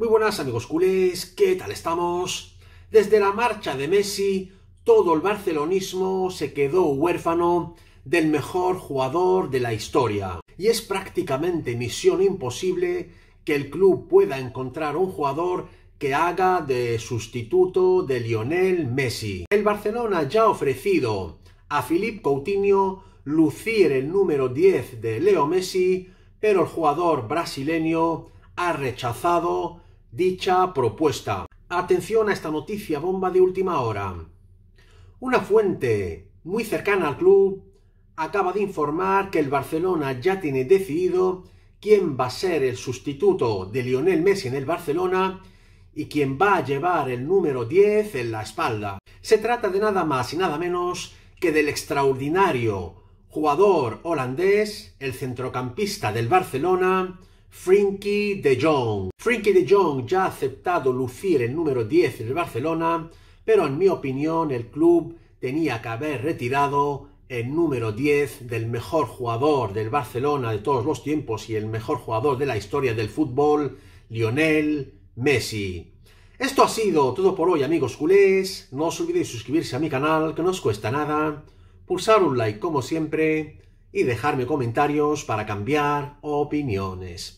Muy buenas amigos culés, ¿qué tal estamos? Desde la marcha de Messi, todo el barcelonismo se quedó huérfano del mejor jugador de la historia. Y es prácticamente misión imposible que el club pueda encontrar un jugador que haga de sustituto de Lionel Messi. El Barcelona ya ha ofrecido a Philippe Coutinho lucir el número 10 de Leo Messi, pero el jugador brasileño ha rechazado dicha propuesta. Atención a esta noticia bomba de última hora. Una fuente muy cercana al club acaba de informar que el Barcelona ya tiene decidido quién va a ser el sustituto de Lionel Messi en el Barcelona y quién va a llevar el número diez en la espalda. Se trata de nada más y nada menos que del extraordinario jugador holandés, el centrocampista del Barcelona, Frinky de Jong. de Jong ya ha aceptado lucir el número 10 del Barcelona, pero en mi opinión el club tenía que haber retirado el número 10 del mejor jugador del Barcelona de todos los tiempos y el mejor jugador de la historia del fútbol, Lionel Messi. Esto ha sido todo por hoy amigos culés, no os olvidéis suscribirse a mi canal que no os cuesta nada, pulsar un like como siempre y dejarme comentarios para cambiar opiniones.